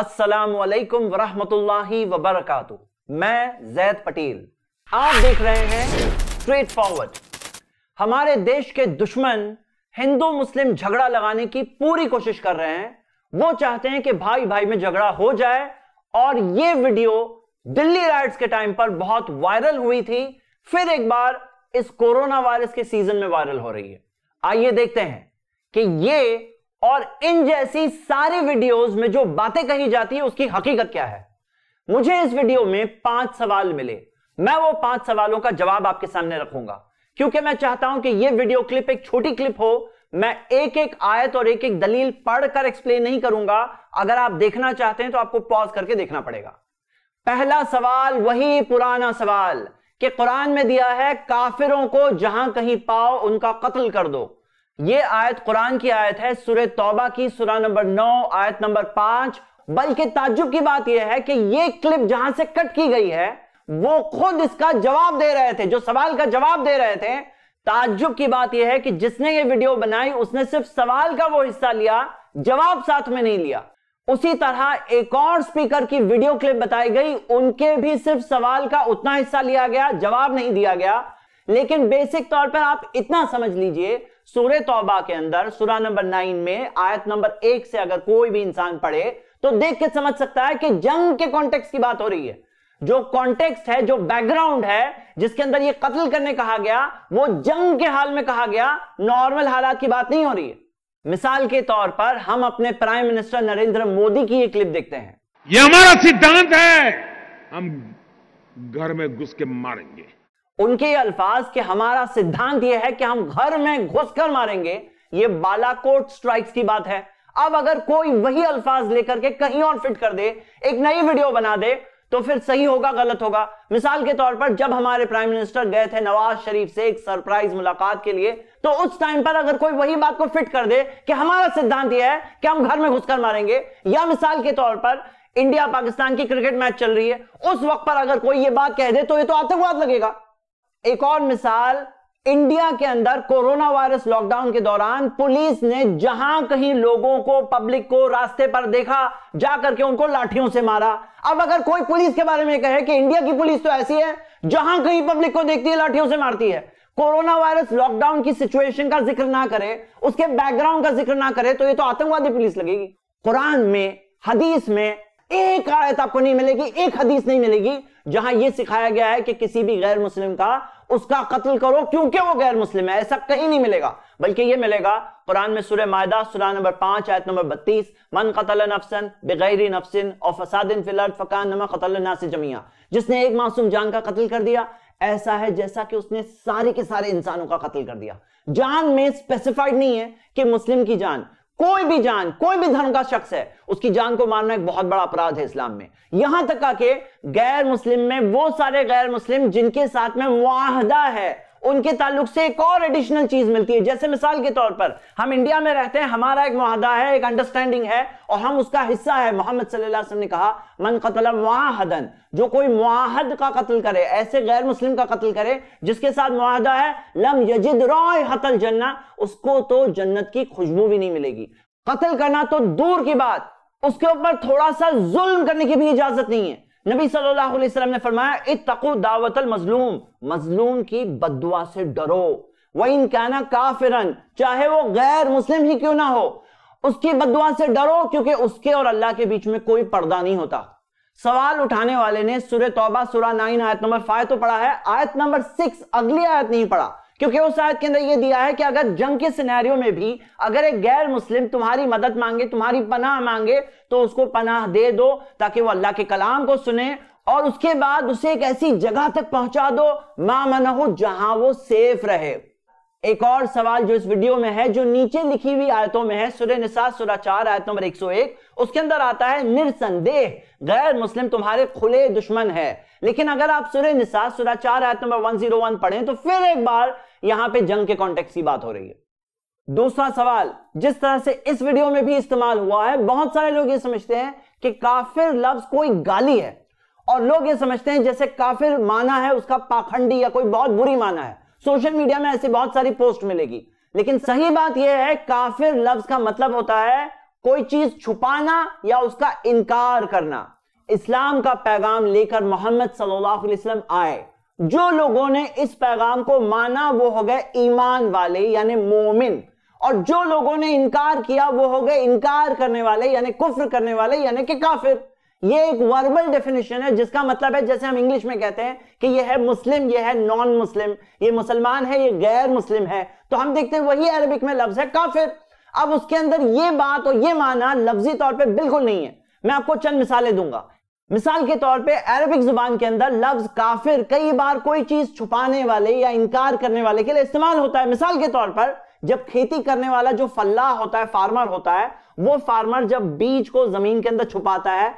असलकम वरहमतुल्लाहि वबरकातु मैं जैद पटेल आप देख रहे हैं स्ट्रेट फॉरवर्ड हमारे देश के दुश्मन हिंदू मुस्लिम झगड़ा लगाने की पूरी कोशिश कर रहे हैं वो चाहते हैं कि भाई भाई में झगड़ा हो जाए और ये वीडियो दिल्ली राइड्स के टाइम पर बहुत वायरल हुई थी फिर एक बार इस कोरोना वायरस के सीजन में वायरल हो रही है आइए देखते हैं कि ये और इन जैसी सारी वीडियोस में जो बातें कही जाती है उसकी हकीकत क्या है मुझे इस वीडियो में पांच सवाल मिले मैं वो पांच सवालों का जवाब आपके सामने रखूंगा क्योंकि मैं चाहता हूं कि ये वीडियो क्लिप एक छोटी क्लिप हो मैं एक एक आयत और एक एक दलील पढ़कर एक्सप्लेन नहीं करूंगा अगर आप देखना चाहते हैं तो आपको पॉज करके देखना पड़ेगा पहला सवाल वही पुराना सवाल कि कुरान में दिया है काफिरों को जहां कहीं पाओ उनका कत्ल कर दो ये आयत कुरान की आयत है सुर तौबा की सुरा नंबर नौ आयत नंबर पांच बल्कि ताजुब की बात यह है कि ये क्लिप जहां से कट की गई है वो खुद इसका जवाब दे रहे थे जो सवाल का जवाब दे रहे थे ताजुब की बात यह है कि जिसने ये वीडियो बनाई उसने सिर्फ सवाल का वो हिस्सा लिया जवाब साथ में नहीं लिया उसी तरह एक और स्पीकर की वीडियो क्लिप बताई गई उनके भी सिर्फ सवाल का उतना हिस्सा लिया गया जवाब नहीं दिया गया लेकिन बेसिक तौर पर आप इतना समझ लीजिए सूर्य तौबा के अंदर सूरा नंबर नाइन में आयत नंबर एक से अगर कोई भी इंसान पढ़े तो देख के समझ सकता है कि जंग के कॉन्टेक्स्ट की बात हो रही है जो कॉन्टेक्स्ट है जो बैकग्राउंड है जिसके अंदर ये कत्ल करने कहा गया वो जंग के हाल में कहा गया नॉर्मल हालात की बात नहीं हो रही है मिसाल के तौर पर हम अपने प्राइम मिनिस्टर नरेंद्र मोदी की ये क्लिप देखते हैं ये हमारा सिद्धांत है हम घर में घुस के मारेंगे उनके अल्फाज के हमारा सिद्धांत यह है कि हम घर में घुसकर मारेंगे ये बालाकोट स्ट्राइक्स की बात है अब अगर कोई वही अल्फाज लेकर के कहीं और फिट कर दे एक नई वीडियो बना दे तो फिर सही होगा गलत होगा मिसाल के तौर पर जब हमारे प्राइम मिनिस्टर गए थे नवाज शरीफ से एक सरप्राइज मुलाकात के लिए तो उस टाइम पर अगर कोई वही बात को फिट कर दे कि हमारा सिद्धांत यह है कि हम घर में घुसकर मारेंगे या मिसाल के तौर पर इंडिया पाकिस्तान की क्रिकेट मैच चल रही है उस वक्त पर अगर कोई ये बात कह दे तो ये तो आतंकवाद लगेगा एक और मिसाल इंडिया के अंदर कोरोना वायरस लॉकडाउन के दौरान पुलिस ने जहां कहीं लोगों को पब्लिक को रास्ते पर देखा जाकर के उनको लाठियों से मारा अब अगर कोई पुलिस के बारे में कहे कि इंडिया की पुलिस तो ऐसी है जहां कहीं पब्लिक को देखती है लाठियों से मारती है कोरोना वायरस लॉकडाउन की सिचुएशन का जिक्र ना करे उसके बैकग्राउंड का जिक्र ना करे तो ये तो आतंकवादी पुलिस लगेगी कुरान में हदीस में एक आयत आपको नहीं मिलेगी एक हदीस नहीं मिलेगी जहां यह सिखाया गया है कि किसी भी गैर मुस्लिम का उसका कत्ल करो क्योंकि वो गैर मुस्लिम है ऐसा कहीं नहीं मिलेगा बल्कि ये मिलेगा कुरान में सूर्य मायदा सुरह नंबर पांच आयत नंबर बत्तीस मन कतल नफसन बगैर नफसन और फसादिन फिलहाल फकान नमा कतल जमिया जिसने एक मासूम जान का कत्ल कर दिया ऐसा है जैसा कि उसने सारे के सारे इंसानों का कत्ल कर दिया जान में स्पेसिफाइड नहीं है कि मुस्लिम की जान कोई भी जान कोई भी धर्म का शख्स है उसकी जान को मारना एक बहुत बड़ा अपराध है इस्लाम में यहां तक आके गैर मुस्लिम में वो सारे गैर मुस्लिम जिनके साथ में मुआहदा है उनके ताल्लुक से एक और एडिशनल चीज मिलती है जैसे मिसाल के तौर पर हम इंडिया में रहते हैं हमारा एक माहदा है एक अंडरस्टैंडिंग है और हम उसका हिस्सा है मोहम्मद सल्लल्लाहु ने कहा मन कतल मुआहदन जो कोई मुआहद का कत्ल करे ऐसे गैर मुस्लिम का कत्ल करे जिसके साथ मुआहदा है लम यजिद रॉय हतल जन्ना उसको तो जन्नत की खुशबू भी नहीं मिलेगी कत्ल करना तो दूर की बात उसके ऊपर थोड़ा सा जुल्म करने की भी इजाजत नहीं है नबी सल्लल्लाहु अलैहि वसल्लम ने फरमाया इतकू दावतल मजलूम मजलूम की बदुआ से डरो वही इन कहना काफिरन चाहे वो गैर मुस्लिम ही क्यों ना हो उसकी बदुआ से डरो क्योंकि उसके और अल्लाह के बीच में कोई पर्दा नहीं होता सवाल उठाने वाले ने सुर तौबा सुरा नाइन आयत नंबर फाइव तो पढ़ा है आयत नंबर सिक्स अगली आयत नहीं पढ़ा क्योंकि उस आयत के अंदर यह दिया है कि अगर जंग के सिनेरियो में भी अगर एक गैर मुस्लिम तुम्हारी मदद मांगे तुम्हारी पनाह मांगे तो उसको पनाह दे दो ताकि वो अल्लाह के कलाम को सुने और उसके बाद उसे एक ऐसी जगह तक पहुंचा दो मां मनहु जहां वो सेफ रहे एक और सवाल जो इस वीडियो में है जो नीचे लिखी हुई आयतों में है सुर निसा सुरा चार आयत नंबर 101 उसके अंदर आता है निरसंदेह गैर मुस्लिम तुम्हारे खुले दुश्मन है लेकिन अगर आप सुर निसा सुरा चार आयत नंबर 101 पढ़ें तो फिर एक बार यहां पे जंग के कॉन्टेक्ट की बात हो रही है दूसरा सवाल जिस तरह से इस वीडियो में भी इस्तेमाल हुआ है बहुत सारे लोग ये समझते हैं कि काफिर लफ्ज कोई गाली है और लोग ये समझते हैं जैसे काफिर माना है उसका पाखंडी या कोई बहुत बुरी माना है सोशल मीडिया में ऐसी बहुत सारी पोस्ट मिलेगी लेकिन सही बात यह है काफिर लफ्ज का मतलब होता है कोई चीज छुपाना या उसका इनकार करना इस्लाम का पैगाम लेकर मोहम्मद सल्लल्लाहु अलैहि वसल्लम आए जो लोगों ने इस पैगाम को माना वो हो गए ईमान वाले यानी मोमिन और जो लोगों ने इनकार किया वो हो गए इनकार करने वाले यानी कुफ्र करने वाले यानी कि काफिर ये एक वर्बल डेफिनेशन है जिसका मतलब है जैसे हम इंग्लिश में कहते हैं कि ये है मुस्लिम ये है नॉन मुस्लिम ये मुसलमान है ये गैर मुस्लिम है तो हम देखते हैं वही अरबिक में लफ्ज है काफिर अब उसके अंदर ये बात और ये माना लफ्जी तौर पर बिल्कुल नहीं है मैं आपको चंद मिसालें दूंगा मिसाल के तौर पे अरबिक जुबान के अंदर लफ्ज काफिर कई बार कोई चीज छुपाने वाले या इनकार करने वाले के लिए इस्तेमाल होता है मिसाल के तौर पर जब खेती करने वाला जो फल्ला होता है फार्मर होता है वो फार्मर जब बीज को जमीन के अंदर छुपाता है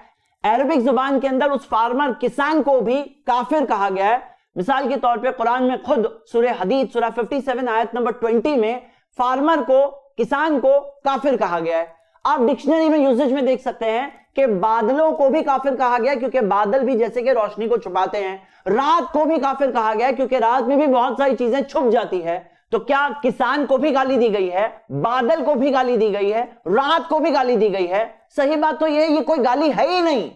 अरबिक जुबान के अंदर उस फार्मर किसान को भी काफिर कहा गया है मिसाल के तौर पे कुरान में खुद सूर्य हदीद फिफ्टी 57 आयत नंबर 20 में फार्मर को किसान को काफिर कहा गया है आप डिक्शनरी में यूसेज में देख सकते हैं कि बादलों को भी काफिर कहा गया क्योंकि बादल भी जैसे कि रोशनी को छुपाते हैं रात को भी काफिर कहा गया क्योंकि रात में भी बहुत सारी चीजें छुप जाती है तो क्या किसान को भी गाली दी गई है बादल को भी गाली दी गई है रात को भी गाली दी गई है सही बात तो ये ये कोई गाली है ही नहीं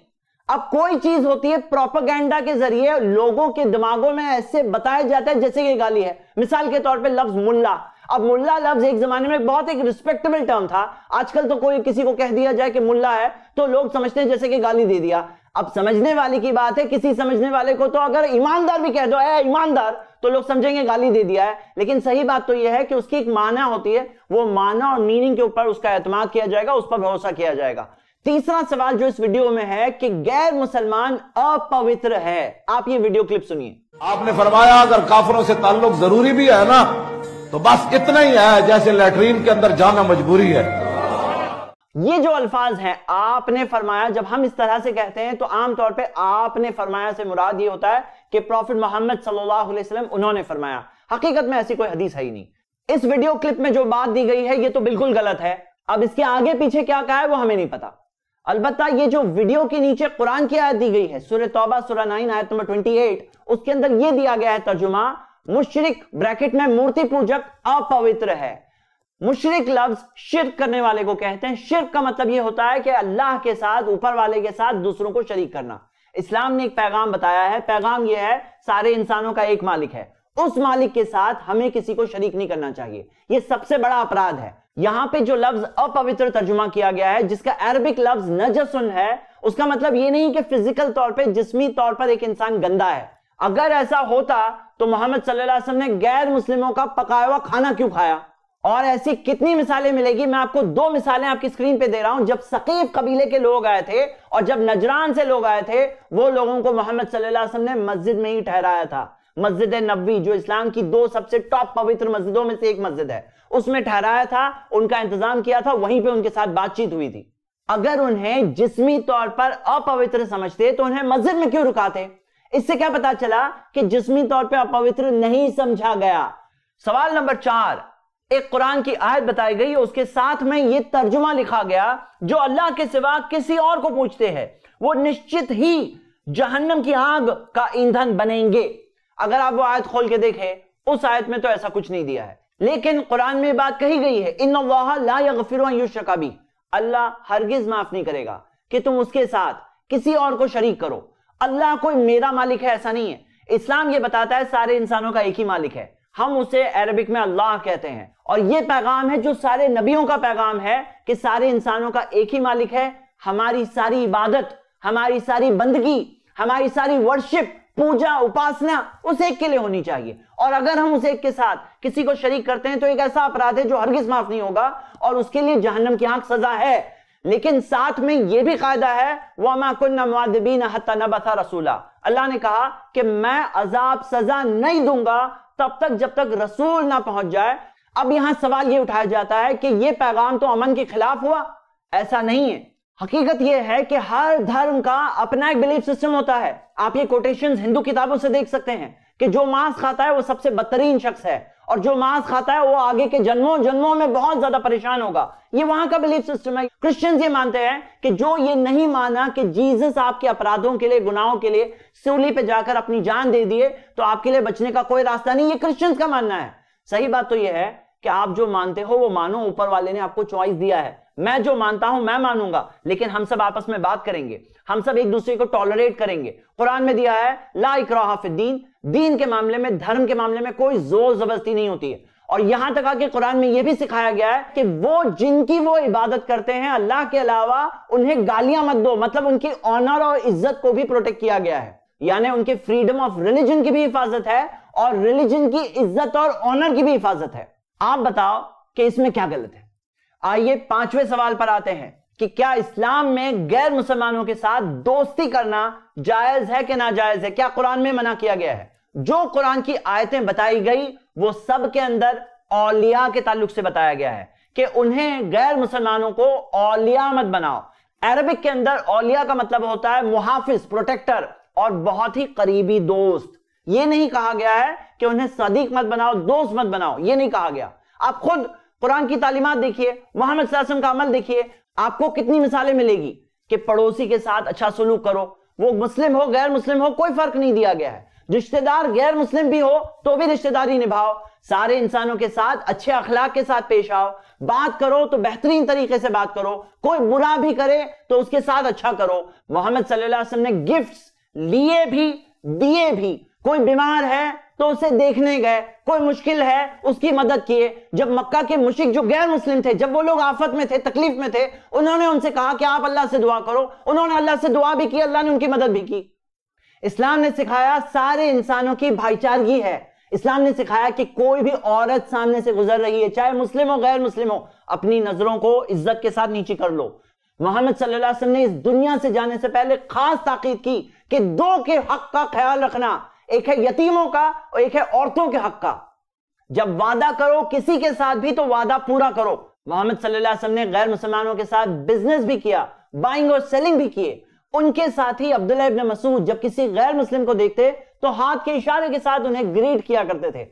अब कोई चीज होती है प्रोपागेंडा के जरिए लोगों के दिमागों में ऐसे बताया जाता है जैसे ये गाली है मिसाल के तौर पे लफ्ज मुल्ला अब मुल्ला लफ्ज एक जमाने में बहुत एक रिस्पेक्टेबल टर्म था आजकल तो कोई किसी को कह दिया जाए कि मुल्ला है तो लोग समझते हैं जैसे कि गाली दे दिया अब समझने वाले की बात है किसी समझने वाले को तो अगर ईमानदार भी कह दो ए ईमानदार तो लोग समझेंगे गाली दे दिया है लेकिन सही बात तो यह है कि उसकी एक माना होती है वो माना और मीनिंग के ऊपर उसका एतमाद किया जाएगा उस पर भरोसा किया जाएगा तीसरा सवाल जो इस वीडियो में है कि गैर मुसलमान अपवित्र है आप ये वीडियो क्लिप सुनिए आपने फरमाया अगर काफरों से ताल्लुक जरूरी भी है ना तो बस इतना ही है जैसे लेटरीन के अंदर जाना मजबूरी है ये जो अल्फाज हैं आपने फरमाया जब हम इस तरह से कहते हैं तो आम तौर पे आपने फरमाया से मुराद ये होता है कि प्रॉफिट मोहम्मद सल्लल्लाहु अलैहि वसल्लम उन्होंने फरमाया हकीकत में ऐसी कोई हदीस है ही नहीं इस वीडियो क्लिप में जो बात दी गई है ये तो बिल्कुल गलत है अब इसके आगे पीछे क्या कहा है वो हमें नहीं पता अलबत् ये जो वीडियो के नीचे कुरान की आयत दी गई है सुर तोबा सुर नाइन आयत नंबर ट्वेंटी एट उसके अंदर ये दिया गया है तर्जुमा मुशरिक ब्रैकेट में मूर्ति पूजक अपवित्र है मुशरक लफ्ज शिरक करने वाले को कहते हैं शिरक का मतलब यह होता है कि अल्लाह के साथ ऊपर वाले के साथ दूसरों को शरीक करना इस्लाम ने एक पैगाम बताया है पैगाम यह है सारे इंसानों का एक मालिक है उस मालिक के साथ हमें किसी को शरीक नहीं करना चाहिए यह सबसे बड़ा अपराध है यहां पे जो लफ्ज अपवित्र तर्जुमा किया गया है जिसका अरबिक लफ्ज नजसुन है उसका मतलब ये नहीं कि फिजिकल तौर पर जिसमी तौर पर एक इंसान गंदा है अगर ऐसा होता तो मोहम्मद सल्लल्लाहु ने गैर मुस्लिमों का पकाया हुआ खाना क्यों खाया और ऐसी कितनी मिसालें मिलेगी मैं आपको दो मिसालें आपकी स्क्रीन पे दे रहा हूं जब सकीफ कबीले के लोग आए थे और जब नजरान से लोग आए थे वो लोगों को मोहम्मद सल्लल्लाहु ने मस्जिद में ही ठहराया था मस्जिद नबी जो इस्लाम की दो सबसे टॉप पवित्र मस्जिदों में से एक मस्जिद है उसमें ठहराया था उनका इंतजाम किया था वहीं पर उनके साथ बातचीत हुई थी अगर उन्हें जिसमी तौर पर अपवित्र समझते तो उन्हें मस्जिद में क्यों रुकाते इससे क्या पता चला कि जिसमी तौर पे अपवित्र नहीं समझा गया सवाल नंबर चार एक कुरान की आयत बताई गई उसके साथ में ये तर्जुमा लिखा गया जो अल्लाह के सिवा किसी और को पूछते हैं वो निश्चित ही जहन्नम की आग का ईंधन बनेंगे अगर आप वो आयत खोल के देखें उस आयत में तो ऐसा कुछ नहीं दिया है लेकिन कुरान में बात कही गई है इन लाफिर अल्लाह हरगिज माफ नहीं करेगा कि तुम उसके साथ किसी और को शरीक करो अल्लाह कोई मेरा मालिक है ऐसा नहीं है इस्लाम ये बताता है सारे इंसानों का एक ही मालिक है हम उसे अरबिक में अल्लाह कहते हैं और ये पैगाम है जो सारे नबियों का पैगाम है कि सारे इंसानों का एक ही मालिक है हमारी सारी इबादत हमारी सारी बंदगी हमारी सारी वर्शिप पूजा उपासना उस एक के लिए होनी चाहिए और अगर हम उस एक के साथ किसी को शरीक करते हैं तो एक ऐसा अपराध है जो हरगिज माफ नहीं होगा और उसके लिए जहन्नम की आंख सजा है लेकिन साथ में यह भी कायदा है वामाकुन्नवादबीन हतनबा रसूला अल्लाह ने कहा कि मैं अजाब सजा नहीं दूंगा तब तक जब तक रसूल ना पहुंच जाए अब यहां सवाल यह उठाया जाता है कि यह पैगाम तो अमन के खिलाफ हुआ ऐसा नहीं है हकीकत यह है कि हर धर्म का अपना एक बिलीफ सिस्टम होता है आप ये कोटेशन हिंदू किताबों से देख सकते हैं कि जो मांस खाता है वो सबसे बदतरीन शख्स है और जो मांस खाता है वो आगे के जन्मों जन्मों में बहुत ज्यादा परेशान होगा ये वहां का बिलीफ सिस्टम है क्रिश्चियंस ये मानते हैं कि जो ये नहीं माना कि जीसस आपके अपराधों के लिए गुनाहों के लिए सूली पे जाकर अपनी जान दे दिए तो आपके लिए बचने का कोई रास्ता नहीं ये क्रिश्चियंस का मानना है सही बात तो यह है कि आप जो मानते हो वो मानो ऊपर वाले ने आपको चॉइस दिया है मैं जो मानता हूं मैं मानूंगा लेकिन हम सब आपस में बात करेंगे हम सब एक दूसरे को टॉलरेट करेंगे कुरान में दिया है ला इकराफिद्दीन दीन के मामले में धर्म के मामले में कोई जोर जबरदस्ती नहीं होती है और यहां तक आके कुरान में यह भी सिखाया गया है कि वो जिनकी वो इबादत करते हैं अल्लाह के अलावा उन्हें गालियां मत दो मतलब उनकी ऑनर और इज्जत को भी प्रोटेक्ट किया गया है यानी उनके फ्रीडम ऑफ रिलीजन की भी हिफाजत है और रिलीजन की इज्जत और ऑनर की भी हिफाजत है आप बताओ कि इसमें क्या गलत है आइए पांचवें सवाल पर आते हैं कि क्या इस्लाम में गैर मुसलमानों के साथ दोस्ती करना जायज है कि ना जायज है क्या कुरान में मना किया गया है जो कुरान की आयतें बताई गई वो सब के अंदर औलिया के ताल्लुक से बताया गया है कि उन्हें गैर मुसलमानों को औलिया मत बनाओ अरबिक के अंदर औलिया का मतलब होता है मुहाफिज प्रोटेक्टर और बहुत ही करीबी दोस्त ये नहीं कहा गया है कि उन्हें सदीक मत बनाओ दोस्त मत बनाओ ये नहीं कहा गया आप खुद कुरान की तालीमत देखिए मोहम्मद का अमल देखिए आपको कितनी मिसालें मिलेगी कि पड़ोसी के साथ अच्छा सलूक करो वो मुस्लिम हो गैर मुस्लिम हो कोई फर्क नहीं दिया गया है रिश्तेदार गैर मुस्लिम भी हो तो भी रिश्तेदारी निभाओ सारे इंसानों के साथ अच्छे अखलाक के साथ पेश आओ बात करो तो बेहतरीन तरीके से बात करो कोई बुरा भी करे तो उसके साथ अच्छा करो मोहम्मद सल्लल्लाहु अलैहि वसल्लम ने गिफ्ट्स लिए भी दिए भी कोई बीमार है तो उसे देखने गए कोई मुश्किल है उसकी मदद किए जब मक्का के मुशिक जो गैर मुस्लिम थे जब वो लोग आफत में थे तकलीफ में थे उन्होंने उनसे कहा कि आप अल्लाह से दुआ करो उन्होंने अल्लाह से दुआ भी की अल्लाह ने उनकी मदद भी की इस्लाम ने सिखाया सारे इंसानों की भाईचारगी है इस्लाम ने सिखाया कि कोई भी औरत सामने से गुजर रही है चाहे मुस्लिम हो गैर मुस्लिम हो अपनी नजरों को इज्जत के साथ नीचे कर लो मोहम्मद सल्लल्लाहु अलैहि वसल्लम ने इस दुनिया से जाने से पहले खास ताकीद की कि दो के हक का ख्याल रखना एक है यतीमों का और एक है औरतों के हक का जब वादा करो किसी के साथ भी तो वादा पूरा करो मोहम्मद सल्लल्लाहु अलैहि वसल्लम ने गैर मुसलमानों के साथ बिजनेस भी किया बाइंग और सेलिंग भी किए उनके साथ ही अब्दुल्ला इब्न मसूद जब किसी गैर मुस्लिम को देखते तो हाथ के इशारे के साथ उन्हें ग्रीट किया करते थे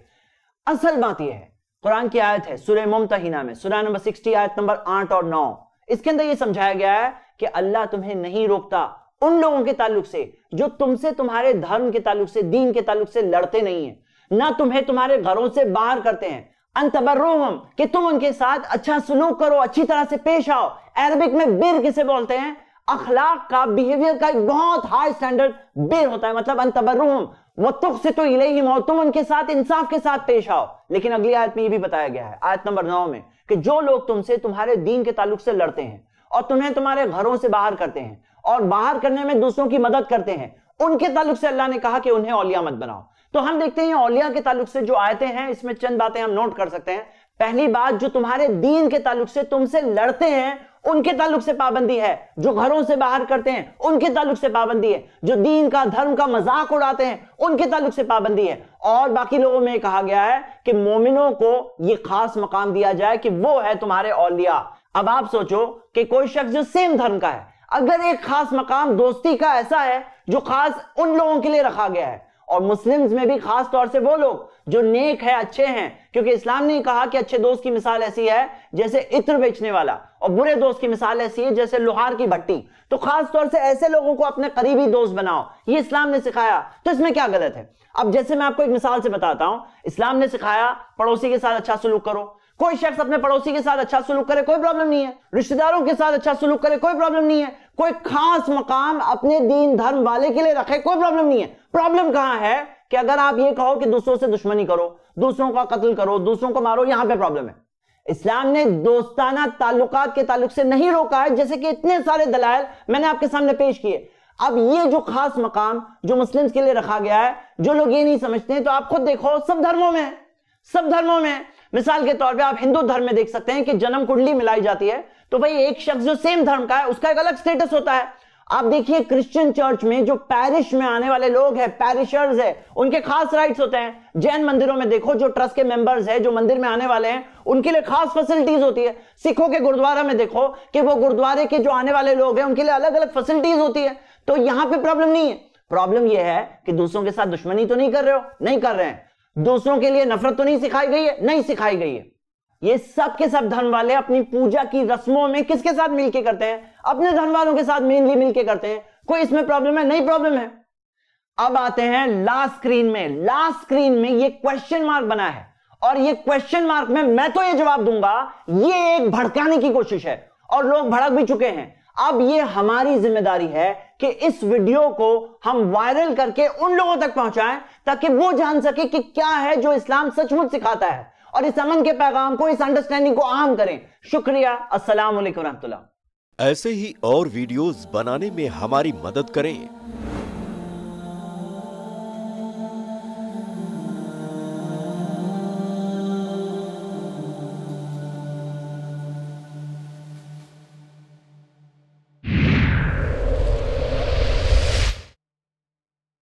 असल बात यह है कुरान की आयत है सूर्य मुमतहिना में सूर्य नंबर सिक्सटी आयत नंबर आठ और नौ इसके अंदर यह समझाया गया है कि अल्लाह तुम्हें नहीं रोकता उन लोगों के ताल्लुक से जो तुमसे तुम्हारे धर्म के ताल्लुक से दीन के ताल्लुक से लड़ते नहीं है ना तुम्हें तुम्हारे घरों से बाहर करते हैं अनतबर्रोहम कि तुम उनके साथ अच्छा सलूक करो अच्छी तरह से पेश आओ अरबिक में बिर किसे बोलते हैं अखलाक का बिहेवियर का एक बहुत हाई स्टैंडर्ड बेर होता है मतलब अंतबरूम वतुक से तो इलेहिम और तुम उनके साथ इंसाफ के साथ पेश आओ लेकिन अगली आयत में ये भी बताया गया है आयत नंबर नौ में कि जो लोग तुमसे तुम्हारे दीन के ताल्लुक से लड़ते हैं और तुम्हें तुम्हारे घरों से बाहर करते हैं और बाहर करने में दूसरों की मदद करते हैं उनके ताल्लुक से अल्लाह ने कहा कि उन्हें औलिया मत बनाओ तो हम देखते हैं औलिया के ताल्लुक से जो आयते हैं इसमें चंद बातें हम नोट कर सकते हैं पहली बात जो तुम्हारे दीन के ताल्लुक से तुमसे लड़ते हैं उनके ताल्लुक से पाबंदी है जो घरों से बाहर करते हैं उनके ताल्लुक से पाबंदी है जो दीन का धर्म का मजाक उड़ाते हैं उनके ताल्लुक से पाबंदी है और बाकी लोगों में कहा गया है कि मोमिनों को यह खास मकाम दिया जाए कि वो है तुम्हारे औलिया अब आप सोचो कि कोई शख्स जो सेम धर्म का है अगर एक खास मकाम दोस्ती का ऐसा है जो खास उन लोगों के लिए रखा गया है और मुस्लिम्स में भी खास तौर से वो लोग जो नेक है अच्छे हैं क्योंकि इस्लाम ने कहा कि अच्छे दोस्त की मिसाल ऐसी है जैसे इत्र बेचने वाला और बुरे दोस्त की मिसाल ऐसी है जैसे लोहार की भट्टी तो खास तौर से ऐसे लोगों को अपने करीबी दोस्त बनाओ ये इस्लाम ने सिखाया तो इसमें क्या गलत है अब जैसे मैं आपको एक मिसाल से बताता हूं इस्लाम ने सिखाया पड़ोसी के साथ अच्छा सलूक करो कोई शख्स अपने पड़ोसी के साथ अच्छा सलूक करे कोई प्रॉब्लम नहीं है रिश्तेदारों के साथ अच्छा सलूक करे कोई प्रॉब्लम नहीं है कोई खास मकाम अपने दीन धर्म वाले के लिए रखे कोई प्रॉब्लम नहीं है प्रॉब्लम कहां है कि अगर आप ये कहो कि दूसरों से दुश्मनी करो दूसरों का कत्ल करो दूसरों को मारो यहां पे प्रॉब्लम है इस्लाम ने दोस्ताना ताल्लुकात के ताल्लुक से नहीं रोका है जैसे कि इतने सारे दलायल मैंने आपके सामने पेश किए अब ये जो खास मकाम जो मुस्लिम के लिए रखा गया है जो लोग ये नहीं समझते तो आप खुद देखो सब धर्मों में सब धर्मों में मिसाल के तौर पे आप हिंदू धर्म में देख सकते हैं कि जन्म कुंडली मिलाई जाती है तो भाई एक शख्स जो सेम धर्म का है उसका एक अलग स्टेटस होता है आप देखिए क्रिश्चियन चर्च में जो पैरिश में आने वाले लोग हैं पैरिशर्स है उनके खास राइट्स होते हैं जैन मंदिरों में देखो जो ट्रस्ट के मेंबर्स हैं जो मंदिर में आने वाले हैं उनके लिए खास फैसिलिटीज होती है सिखों के गुरुद्वारा में देखो कि वो गुरुद्वारे के जो आने वाले लोग हैं उनके लिए अलग अलग फैसिलिटीज होती है तो यहां पर प्रॉब्लम नहीं है प्रॉब्लम यह है कि दूसरों के साथ दुश्मनी तो नहीं कर रहे हो नहीं कर रहे हैं दूसरों के लिए नफरत तो नहीं सिखाई गई है नहीं सिखाई गई है ये सब के सब धन वाले अपनी पूजा की रस्मों में किसके साथ मिलके करते हैं अपने धन वालों के साथ मेनली मिलके करते हैं कोई इसमें प्रॉब्लम है नहीं प्रॉब्लम है अब आते हैं लास्ट स्क्रीन में लास्ट स्क्रीन में ये क्वेश्चन मार्क बना है और ये क्वेश्चन मार्क में मैं तो ये जवाब दूंगा ये एक भड़काने की कोशिश है और लोग भड़क भी चुके हैं अब ये हमारी जिम्मेदारी है कि इस वीडियो को हम वायरल करके उन लोगों तक पहुंचाएं ताकि वो जान सके कि क्या है जो इस्लाम सचमुच सिखाता है और इस अमन के पैगाम को इस अंडरस्टैंडिंग को आम करें शुक्रिया असला ऐसे ही और वीडियोस बनाने में हमारी मदद करें